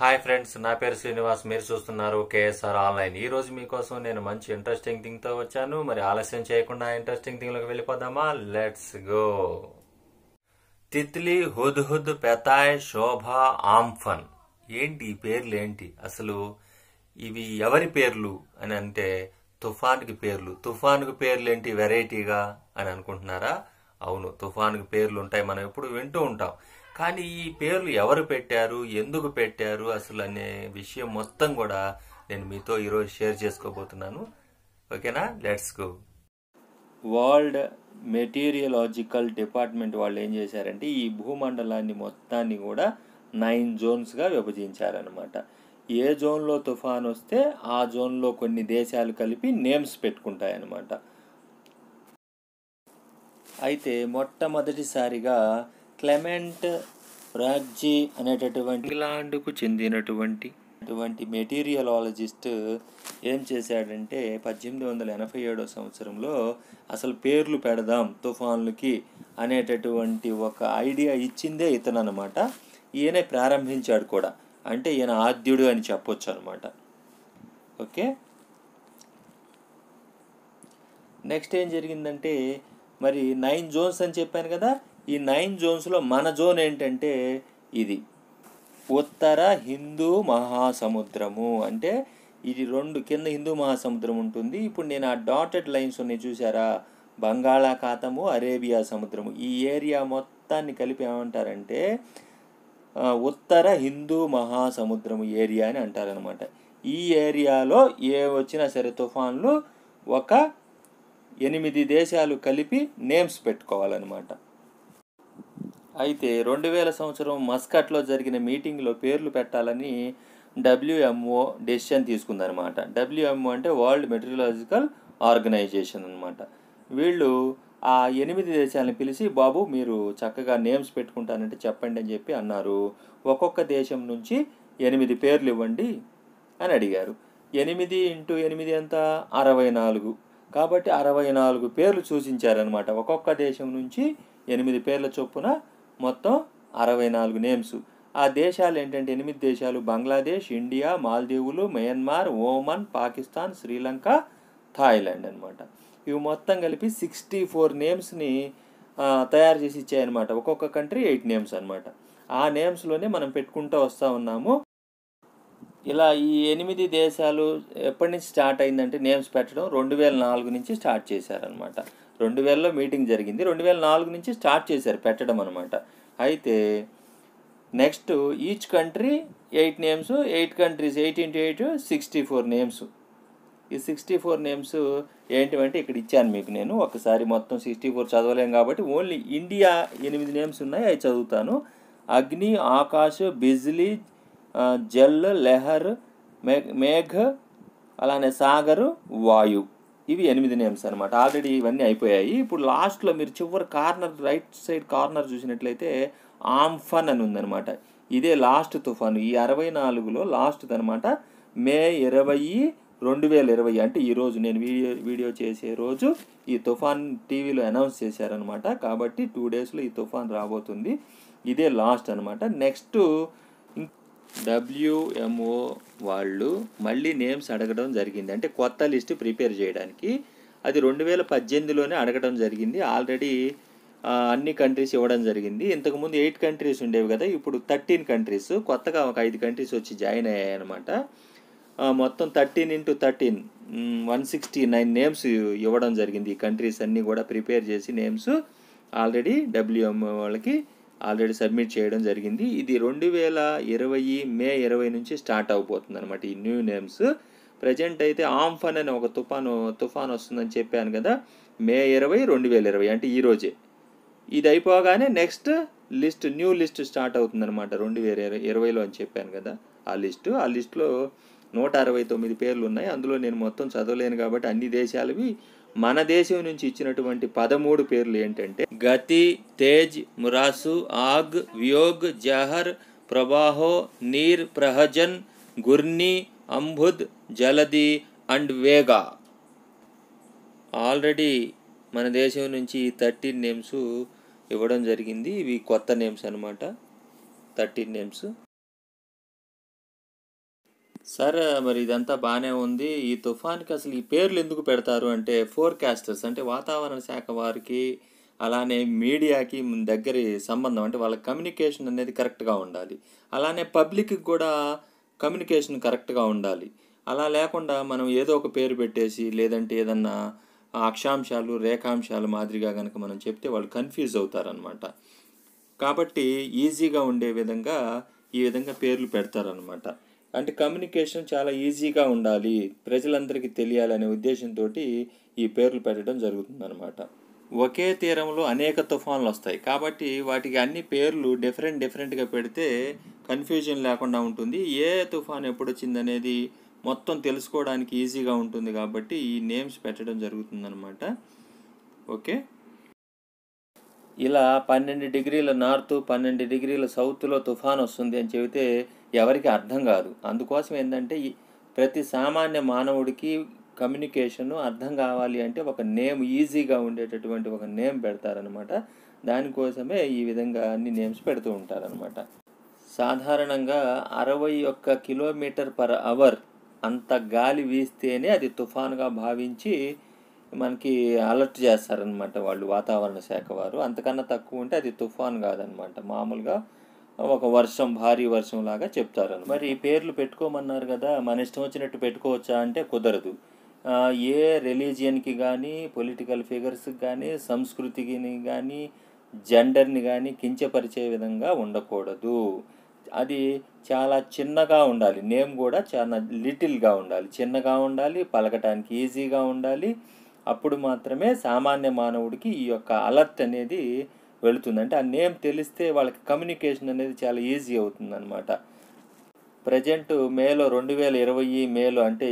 hi friends నా పేరు శ్రీనివాస్ మీరు చూస్తున్నారు కేఎస్ఆర్ ఆన్లైన్ ఈ రోజు మీకోసం నేను మంచి ఇంట్రెస్టింగ్ థింగ్తో వచ్చాను మరి ఆలస్యం చేయకుండా ఇంట్రెస్టింగ్ థింగ్లోకి వెళ్ళిపోదామా let's go Titli Hudhud Phethai Shobha Amphan ఏంటి ఈ పేర్లు ఏంటి అసలు ఇవి ఎవరి పేర్లు అని అంటే తుఫాన్కి పేర్లు తుఫాన్కి పేర్లు ఏంటి వెరైటీగా అని అనుకుంటున్నారా అవును తుఫాన్కి పేర్లు ఉంటాయి మనం ఎప్పుడు వింటూ ఉంటాం కానీ ఈ పేర్లు ఎవరు పెట్టారు ఎందుకు పెట్టారు అసలు అనే విషయం మొత్తం కూడా నేను మీతో ఈరోజు షేర్ చేసుకోబోతున్నాను ఓకేనా let's go world meteorological department వాళ్ళు ఏం చేశారంటే ఈ భూమండలాన్ని మొత్తాన్ని కూడా నైన్ జోన్స్గా విభజించారనమాట ఏ జోన్లో తుఫాన్ వస్తే ఆ జోన్లో కొన్ని దేశాలు కలిపి నేమ్స్ పెట్టుకుంటాయన్నమాట అయితే మొట్టమొదటిసారిగా క్లెమెంట్ ఫ్రాగ్జీ అనేటటువంటి ఇంగ్లాండ్కు చెందినటువంటి అటువంటి మెటీరియలాలజిస్ట్ ఏం చేశాడంటే పద్దెనిమిది వందల ఎనభై ఏడో సంవత్సరంలో అసలు పేర్లు పెడదాం తుఫాన్లకి అనేటటువంటి ఒక ఐడియా ఇచ్చిందే ఇతను అనమాట ఈయనే ప్రారంభించాడు కూడా అంటే ఈయన ఆద్యుడు అని చెప్పొచ్చు అనమాట ఓకే నెక్స్ట్ ఏం జరిగిందంటే మరి నైన్ జోన్స్ అని చెప్పాను కదా ఈ నైన్ జోన్స్లో మన జోన్ ఏంటంటే ఇది ఉత్తర హిందూ మహాసముద్రము అంటే ఇది రెండు కింద హిందూ మహాసముద్రం ఉంటుంది ఇప్పుడు నేను ఆ డాటెడ్ లైన్స్ ఉన్నాయి చూసారా బంగాళాఖాతము అరేబియా సముద్రము ఈ ఏరియా మొత్తాన్ని కలిపి ఏమంటారంటే ఉత్తర హిందూ మహాసముద్రము ఏరియా అని అంటారనమాట ఈ ఏరియాలో ఏ వచ్చినా సరే తుఫాన్లు ఒక ఎనిమిది దేశాలు కలిపి నేమ్స్ పెట్టుకోవాలన్నమాట అయితే రెండు వేల సంవత్సరం మస్కట్లో జరిగిన మీటింగ్లో పేర్లు పెట్టాలని డబ్ల్యూఎంఓ డెసిషన్ తీసుకుందనమాట డబ్ల్యూఎంఓ అంటే వరల్డ్ మెటీరియలాజికల్ ఆర్గనైజేషన్ అనమాట వీళ్ళు ఆ ఎనిమిది దేశాలను పిలిచి బాబు మీరు చక్కగా నేమ్స్ పెట్టుకుంటానంటే చెప్పండి అని చెప్పి అన్నారు ఒక్కొక్క దేశం నుంచి ఎనిమిది పేర్లు ఇవ్వండి అని అడిగారు ఎనిమిది ఇంటూ ఎనిమిది ఎంత అరవై నాలుగు కాబట్టి అరవై నాలుగు పేర్లు సూచించారనమాట ఒక్కొక్క దేశం నుంచి ఎనిమిది పేర్ల చొప్పున మొత్తం అరవై నాలుగు నేమ్స్ ఆ దేశాలు ఏంటంటే ఎనిమిది దేశాలు బంగ్లాదేశ్ ఇండియా మాల్దీవులు Myanmar Oman Pakistan Sri Lanka Thailand అనమాట ఇవి మొత్తం కలిపి సిక్స్టీ ఫోర్ నేమ్స్ని తయారు చేసి ఇచ్చాయన్నమాట ఒక్కొక్క కంట్రీ ఎయిట్ నేమ్స్ అనమాట ఆ నేమ్స్లోనే మనం పెట్టుకుంటూ వస్తూ ఉన్నాము ఇలా ఈ ఎనిమిది దేశాలు ఎప్పటి నుంచి స్టార్ట్ అయిందంటే నేమ్స్ పెట్టడం రెండు వేల నాలుగు నుంచి స్టార్ట్ చేశారనమాట రెండు వేలలో మీటింగ్ జరిగింది రెండు వేల నాలుగు నుంచి స్టార్ట్ చేశారు పెట్టడం అనమాట అయితే next each country eight names eight countries eight into eight sixty four names ఈ సిక్స్టీ ఫోర్ నేమ్స్ ఏంటివంటే ఇక్కడ ఇచ్చాను మీకు నేను ఒకసారి మొత్తం సిక్స్టీ ఫోర్ చదవలేం కాబట్టి ఓన్లీ ఇండియా ఎనిమిది నేమ్స్ ఉన్నాయి అవి చదువుతాను అగ్ని ఆకాశ బిజ్లీ జల్ లెహర్ మేఘ అలానే సాగర్ వాయు ఇవి ఎనిమిది నేమ్స్ అనమాట ఆల్రెడీ ఇవన్నీ అయిపోయాయి ఇప్పుడు లాస్ట్లో మీరు చివరి కార్నర్ రైట్ సైడ్ కార్నర్ చూసినట్లయితే ఆంఫన్ అని ఉందనమాట ఇదే లాస్ట్ తుఫాను ఈ అరవై నాలుగులో లాస్ట్ది అనమాట మే ఇరవై రెండు వేల ఇరవై అంటే ఈరోజు నేను వీడియో వీడియో చేసే రోజు ఈ తుఫాన్ టీవీలో అనౌన్స్ చేశారనమాట కాబట్టి టూ డేస్లో ఈ తుఫాన్ రాబోతుంది ఇదే లాస్ట్ అనమాట నెక్స్ట్ డబ్ల్యూఎంఓ వాళ్ళు మళ్ళీ నేమ్స్ అడగడం జరిగింది అంటే కొత్త లిస్ట్ ప్రిపేర్ చేయడానికి అది రెండు వేల పద్దెనిమిదిలోనే అడగడం జరిగింది ఆల్రెడీ అన్ని కంట్రీస్ ఇవ్వడం జరిగింది ఇంతకుముందు ఎయిట్ కంట్రీస్ ఉండేవి కదా ఇప్పుడు థర్టీన్ కంట్రీస్ కొత్తగా ఒక ఐదు కంట్రీస్ వచ్చి జాయిన్ అయ్యాయన్నమాట మొత్తం thirteen into thirteen one sixty nine names ఇవ్వడం జరిగింది ఈ కంట్రీస్ అన్నీ కూడా ప్రిపేర్ చేసి నేమ్స్ ఆల్రెడీ డబ్ల్యూఎంఓ వాళ్ళకి ఆల్రెడీ సబ్మిట్ చేయడం జరిగింది ఇది రెండు వేల ఇరవై మే ఇరవై నుంచి స్టార్ట్ అవబోతుంది అనమాట ఈ న్యూ నేమ్స్ ప్రజెంట్ అయితే ఆంఫన్ అని ఒక తుఫాను తుఫాన్ వస్తుందని చెప్పాను కదా మే ఇరవై రెండు వేల ఇరవై అంటే ఈరోజే ఇది అయిపోగానే next list new list start అవుతుందన్నమాట రెండు వేల ఇరవైలో అని చెప్పాను కదా ఆ లిస్టు ఆ లిస్టులో నూట అరవై తొమ్మిది పేర్లు ఉన్నాయి అందులో నేను మొత్తం చదవలేను కాబట్టి అన్ని దేశాలవి మన దేశం నుంచి ఇచ్చినటువంటి పదమూడు పేర్లు ఏంటంటే గతి తేజ్ మురాసు ఆగ్ వ్యోగ్ జహర్ ప్రవాహో నీర్ ప్రహజన్ గుర్ని అంబుద్ జలది అండ్ వేగా ఆల్రెడీ మన దేశం నుంచి థర్టీన్ నేమ్స్ ఇవ్వడం జరిగింది ఇవి కొత్త నేమ్స్ అనమాట థర్టీన్ నేమ్స్ సరే మరి ఇదంతా బాగానే ఉంది ఈ తుఫాన్కి అసలు ఈ పేర్లు ఎందుకు పెడతారు అంటే ఫోర్కాస్టర్స్ అంటే వాతావరణ శాఖ వారికి అలానే మీడియాకి దగ్గర సంబంధం అంటే వాళ్ళ కమ్యూనికేషన్ అనేది కరెక్ట్గా ఉండాలి అలానే పబ్లిక్కి కూడా కమ్యూనికేషన్ కరెక్ట్గా ఉండాలి అలా లేకుండా మనం ఏదో ఒక పేరు పెట్టేసి లేదంటే ఏదన్నా అక్షాంశాలు రేఖాంశాలు మాదిరిగా కనుక మనం చెప్తే వాళ్ళు కన్ఫ్యూజ్ అవుతారనమాట కాబట్టి ఈజీగా ఉండే విధంగా ఈ విధంగా పేర్లు పెడతారనమాట అంటే కమ్యూనికేషన్ చాలా ఈజీగా ఉండాలి ప్రజలందరికీ తెలియాలనే ఉద్దేశంతో ఈ పేర్లు పెట్టడం జరుగుతుందన్నమాట ఒకే తీరంలో అనేక తుఫాన్లు వస్తాయి కాబట్టి వాటికి అన్ని పేర్లు డిఫరెంట్ డిఫరెంట్గా పెడితే కన్ఫ్యూజన్ లేకుండా ఉంటుంది ఏ తుఫాన్ ఎప్పుడు వచ్చిందనేది మొత్తం తెలుసుకోవడానికి ఈజీగా ఉంటుంది కాబట్టి ఈ నేమ్స్ పెట్టడం జరుగుతుందన్నమాట ఓకే ఇలా పన్నెండు డిగ్రీల నార్త్ పన్నెండు డిగ్రీల సౌత్లో తుఫాన్ వస్తుంది అని చెబితే ఎవరికి అర్థం కాదు అందుకోసం ఏంటంటే ప్రతి సామాన్య మానవుడికి కమ్యూనికేషన్ అర్థం కావాలి అంటే ఒక నేమ్ ఈజీగా ఉండేటటువంటి ఒక నేమ్ పెడతారనమాట దానికోసమే ఈ విధంగా అన్ని నేమ్స్ పెడుతూ ఉంటారనమాట సాధారణంగా అరవై ఒక్క కిలోమీటర్ పర్ అవర్ అంత గాలి వీస్తేనే అది తుఫాన్గా భావించి మనకి అలర్ట్ చేస్తారనమాట వాళ్ళు వాతావరణ శాఖ వారు అంతకన్నా తక్కువ ఉంటే అది తుఫాన్ కాదనమాట మామూలుగా ఒక వర్షం భారీ వర్షం లాగా చెప్తారు మరి పేర్లు పెట్టుకోమన్నారు కదా మన ఇష్టం వచ్చినట్టు పెట్టుకోవచ్చా అంటే కుదరదు ఏ రిలీజియన్కి కానీ పొలిటికల్ ఫిగర్స్కి కానీ సంస్కృతికి కానీ జెండర్ని కానీ కించపరిచే విధంగా ఉండకూడదు అది చాలా చిన్నగా ఉండాలి నేమ్ కూడా చాలా లిటిల్గా ఉండాలి చిన్నగా ఉండాలి పలకటానికి ఈజీగా ఉండాలి అప్పుడు మాత్రమే సామాన్య మానవుడికి ఈ యొక్క అలర్ట్ అనేది వెళుతుందంటే ఆ నేమ్ తెలిస్తే వాళ్ళకి కమ్యూనికేషన్ అనేది చాలా ఈజీ అనమాట ప్రజెంట్ మేలో రెండు వేల ఇరవై మేలో అంటే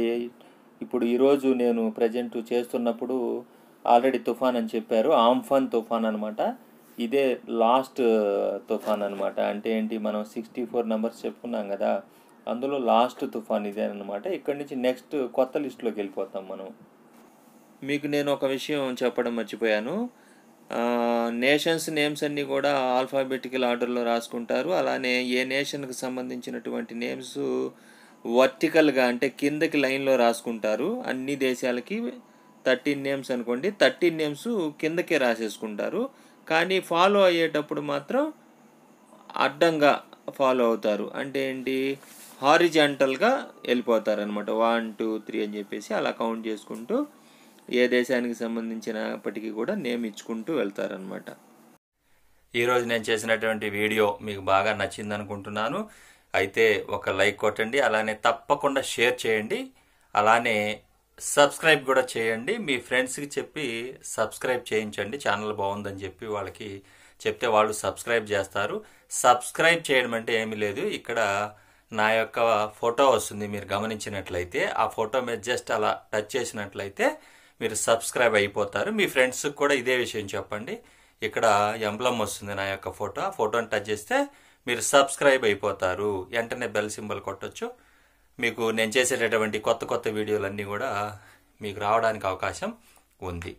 ఇప్పుడు ఈరోజు నేను ప్రజెంట్ చేస్తున్నప్పుడు ఆల్రెడీ తుఫాన్ అని చెప్పారు ఆంఫాన్ తుఫాన్ అనమాట ఇదే లాస్ట్ తుఫాన్ అనమాట అంటే ఏంటి మనం సిక్స్టీ ఫోర్ నెంబర్స్ చెప్పుకున్నాం కదా అందులో లాస్ట్ తుఫాన్ ఇదే అనమాట ఇక్కడి నుంచి నెక్స్ట్ కొత్త లిస్టులోకి వెళ్ళిపోతాం మనం మీకు నేను ఒక విషయం చెప్పడం మర్చిపోయాను నేషన్స్ నేమ్స్ అన్నీ కూడా ఆల్ఫాబెటికల్ ఆర్డర్లో రాసుకుంటారు అలానే ఏ నేషన్కి సంబంధించినటువంటి నేమ్స్ వర్టికల్గా అంటే కిందకి లైన్లో రాసుకుంటారు అన్ని దేశాలకి థర్టీన్ నేమ్స్ అనుకోండి థర్టీన్ నేమ్స్ కిందకే రాసేసుకుంటారు కానీ ఫాలో అయ్యేటప్పుడు మాత్రం అడ్డంగా ఫాలో అవుతారు అంటే ఏంటి హారిజంటల్గా అనమాట వన్ టూ త్రీ అని చెప్పేసి అలా కౌంట్ చేసుకుంటూ ఏ దేశానికి సంబంధించినప్పటికీ కూడా నియమించుకుంటూ వెళ్తారనమాట ఈరోజు నేను చేసినటువంటి వీడియో మీకు బాగా నచ్చింది అనుకుంటున్నాను అయితే ఒక లైక్ కొట్టండి అలానే తప్పకుండా షేర్ చేయండి అలానే సబ్స్క్రైబ్ కూడా చేయండి మీ ఫ్రెండ్స్కి చెప్పి సబ్స్క్రైబ్ చేయించండి ఛానల్ బాగుందని చెప్పి వాళ్ళకి చెప్తే వాళ్ళు సబ్స్క్రైబ్ చేస్తారు సబ్స్క్రైబ్ చేయడం అంటే ఏమీ లేదు ఇక్కడ నా యొక్క ఫోటో వస్తుంది మీరు గమనించినట్లయితే ఆ ఫోటో మీద జస్ట్ అలా టచ్ చేసినట్లయితే మీరు సబ్స్క్రైబ్ అయిపోతారు మీ ఫ్రెండ్స్కి కూడా ఇదే విషయం చెప్పండి ఇక్కడ ఎంబ్లం వస్తుంది నా యొక్క ఫోటో ఆ ఫోటోని టచ్ చేస్తే మీరు సబ్స్క్రైబ్ అయిపోతారు వెంటనే బెల్ సింబల్ కొట్టచ్చు మీకు నేను చేసేటటువంటి కొత్త కొత్త వీడియోలన్నీ కూడా మీకు రావడానికి అవకాశం ఉంది